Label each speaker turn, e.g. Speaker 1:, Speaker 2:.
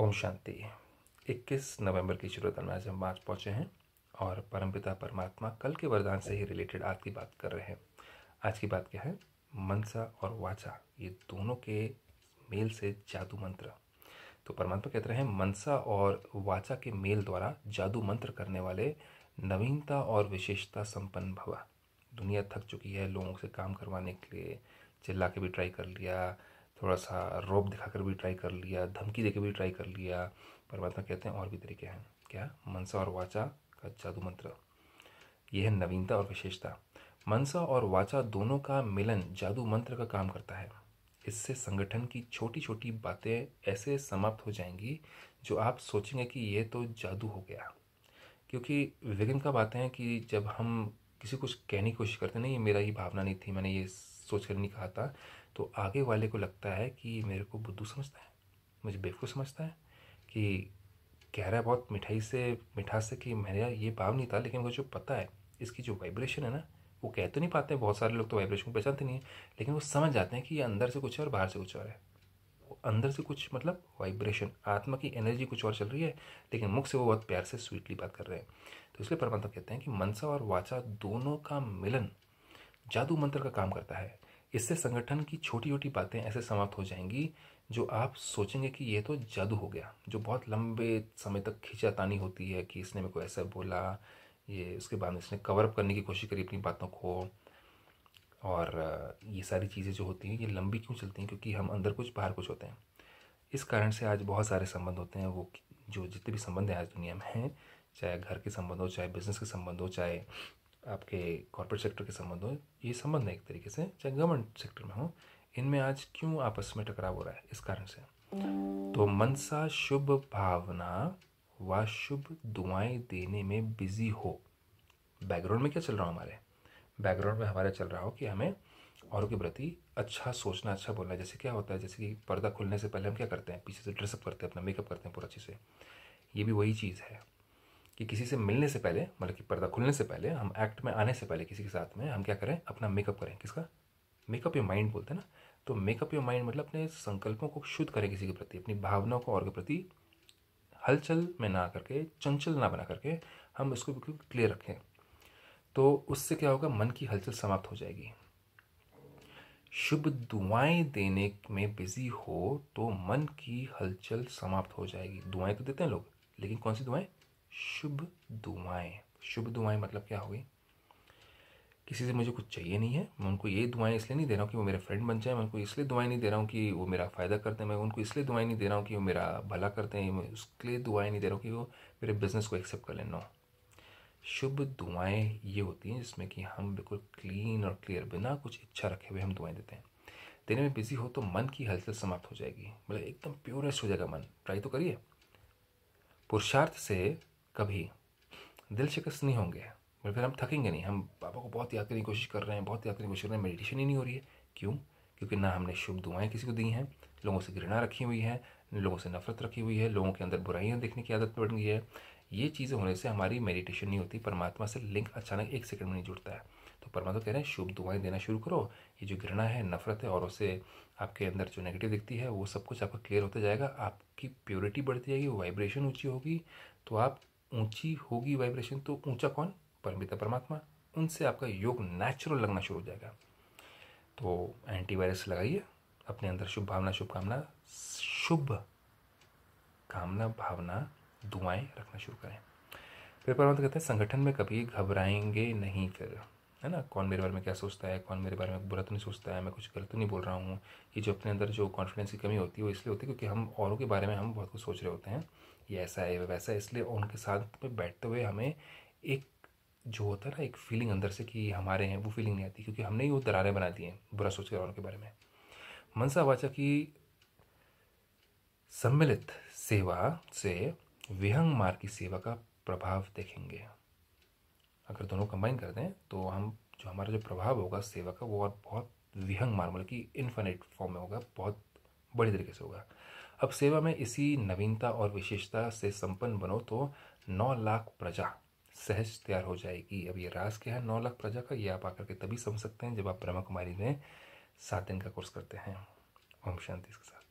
Speaker 1: ओम शांति 21 नवंबर की शुरुआत में आज हम मार्च पहुँचे हैं और परमपिता परमात्मा कल के वरदान से ही रिलेटेड आज की बात कर रहे हैं आज की बात क्या है मनसा और वाचा ये दोनों के मेल से जादू मंत्र तो परमात्मा कहते रहे हैं मनसा और वाचा के मेल द्वारा जादू मंत्र करने वाले नवीनता और विशेषता संपन्न भवा दुनिया थक चुकी है लोगों से काम करवाने के लिए चिल्ला के भी ट्राई कर लिया थोड़ा सा रोप दिखाकर भी ट्राई कर लिया धमकी देकर भी ट्राई कर लिया परमात्मा कहते हैं और भी तरीके हैं क्या मनसा और वाचा का जादू मंत्र यह है नवीनता और विशेषता मनसा और वाचा दोनों का मिलन जादू मंत्र का काम करता है इससे संगठन की छोटी छोटी बातें ऐसे समाप्त हो जाएंगी जो आप सोचेंगे कि ये तो जादू हो गया क्योंकि विघन का बातें हैं कि जब हम किसी कुछ कहने की कोशिश करते नहीं मेरा ही भावना नहीं थी मैंने ये सोच कर नहीं कहा था तो आगे वाले को लगता है कि मेरे को बुद्धू समझता है मुझे बेवकूफ़ समझता है कि कह रहा है बहुत मिठाई से मिठास से कि यार ये भाव नहीं था लेकिन वो जो पता है इसकी जो वाइब्रेशन है ना वो कह तो नहीं पाते बहुत सारे लोग तो वाइब्रेशन को पहचानते नहीं है लेकिन वो समझ जाते हैं कि ये अंदर से कुछ है और बाहर से कुछ और है अंदर से कुछ मतलब वाइब्रेशन आत्मा की एनर्जी कुछ और चल रही है लेकिन मुख से वो बहुत प्यार से स्वीटली बात कर रहे हैं तो इसलिए परमात्मा कहते हैं कि मनसा और वाचा दोनों का मिलन जादू मंत्र का काम करता है इससे संगठन की छोटी छोटी बातें ऐसे समाप्त हो जाएंगी जो आप सोचेंगे कि ये तो जादू हो गया जो बहुत लंबे समय तक खींचातानी होती है कि इसने मेरे को ऐसा बोला ये उसके बाद इसने कवर अप करने की कोशिश करी अपनी बातों को और ये सारी चीज़ें जो होती हैं ये लंबी क्यों चलती हैं क्योंकि हम अंदर कुछ बाहर कुछ होते हैं इस कारण से आज बहुत सारे संबंध होते हैं वो जो जितने भी संबंध हैं आज दुनिया में हैं चाहे घर के संबंध हो चाहे बिज़नेस के संबंध हो चाहे आपके कॉरपोरेट सेक्टर के संबंध हो ये संबंध है एक तरीके से चाहे गवर्नमेंट सेक्टर में हो इनमें आज क्यों आपस में टकराव हो रहा है इस कारण से तो मनसा शुभ भावना व शुभ दुआएं देने में बिजी हो बैकग्राउंड में क्या चल रहा हो हमारे बैकग्राउंड में हमारा चल रहा हो कि हमें औरों के प्रति अच्छा सोचना अच्छा बोलना जैसे क्या होता है जैसे कि पर्दा खुलने से पहले हम क्या करते हैं पीछे से ड्रेसअप करते हैं अपना मेकअप करते हैं पूरा अच्छे से ये भी वही चीज़ है कि किसी से मिलने से पहले मतलब कि पर्दा खुलने से पहले हम एक्ट में आने से पहले किसी के साथ में हम क्या करें अपना मेकअप करें किसका मेकअप योर माइंड बोलते हैं ना तो मेकअप योर माइंड मतलब अपने संकल्पों को शुद्ध करें किसी के प्रति अपनी भावनाओं को और के प्रति हलचल में ना करके चंचल ना बना करके हम उसको बिल्कुल क्लियर रखें तो उससे क्या होगा मन की हलचल समाप्त हो जाएगी शुभ दुआएं देने में बिजी हो तो मन की हलचल समाप्त हो जाएगी दुआएं तो देते हैं लोग लेकिन कौन सी दुआएं शुभ दुआएं शुभ दुआएं मतलब क्या होगी किसी से मुझे कुछ चाहिए नहीं है मैं उनको ये दुआएं इसलिए नहीं दे रहा हूँ कि वो मेरे फ्रेंड बन जाए मैं उनको इसलिए दुआएं नहीं दे रहा हूँ कि वो मेरा फ़ायदा करते हैं मैं उनको इसलिए दुआएं नहीं दे रहा हूँ कि वो मेरा भला करते हैं मैं उसके लिए दुआएं नहीं दे रहा हूँ कि वो मेरे बिज़नेस को एक्सेप्ट कर लेना शुभ दुआएं ये होती हैं जिसमें कि हम बिल्कुल क्लीन और क्लियर बिना कुछ इच्छा रखे हुए हम दुआएं देते हैं देने में बिजी हो तो मन की हलचल समाप्त हो जाएगी मतलब एकदम प्योरेस्ट हो जाएगा मन ट्राई तो करिए पुरुषार्थ से कभी दिल शिकस्त नहीं होंगे फिर हम थकेंगे नहीं हम पापा को बहुत याद करने की कोशिश कर रहे हैं बहुत याद करने की कोशिश कर रहे हैं मेडिटेशन ही नहीं हो रही है क्यों क्योंकि ना हमने शुभ दुआएं किसी को दी हैं लोगों से घृणा रखी हुई है लोगों से नफरत रखी हुई है लोगों के अंदर बुराइयाँ देखने की आदत बढ़ गई है ये चीज़ें होने से हमारी मेडिटेशन नहीं होती परमात्मा से लिंक अचानक एक सेकंड में नहीं जुड़ता है तो परमात्मा कह रहे हैं शुभ दुआएं देना शुरू करो ये जो घृणा है नफरत है और उसे आपके अंदर जो नेगेटिव दिखती है वो सब कुछ आपका क्लियर होता जाएगा आपकी प्योरिटी बढ़ती जाएगी वाइब्रेशन ऊँची होगी तो आप ऊंची होगी वाइब्रेशन तो ऊंचा कौन परमिता परमात्मा उनसे आपका योग नेचुरल लगना शुरू हो जाएगा तो एंटीवायरस लगाइए अपने अंदर शुभ भावना शुभकामना शुभ कामना भावना दुआएं रखना शुरू करें फिर परमात्मा कहते हैं संगठन में कभी घबराएंगे नहीं फिर है ना कौन मेरे बारे में क्या सोचता है कौन मेरे बारे में बुरा तो नहीं सोचता है मैं कुछ गलत तो नहीं बोल रहा हूँ ये जो अपने अंदर जो कॉन्फिडेंस की कमी होती है वो इसलिए होती है क्योंकि हम औरों के बारे में हम बहुत कुछ सोच रहे होते हैं ये ऐसा है वैसा है इसलिए उनके साथ में बैठते हुए हमें एक जो होता है ना एक फीलिंग अंदर से कि हमारे हैं वो फीलिंग नहीं आती क्योंकि हमने ही वो दरारें बना दी हैं बुरा सोच कर औरों के बारे में मनसा वाचा की सम्मिलित सेवा से विहंग मार्ग की सेवा का प्रभाव देखेंगे अगर दोनों कंबाइन कर दें तो हम जो हमारा जो प्रभाव होगा सेवा का वो और बहुत विहंग मार्मल की इन्फिनिट फॉर्म में होगा बहुत बड़ी तरीके से होगा अब सेवा में इसी नवीनता और विशेषता से संपन्न बनो तो नौ लाख प्रजा सहज तैयार हो जाएगी अब ये राज क्या है नौ लाख प्रजा का ये आप आकर के तभी समझ सकते हैं जब आप ब्रह्मा कुमारी में सात दिन का कोर्स करते हैं ओम शांति के साथ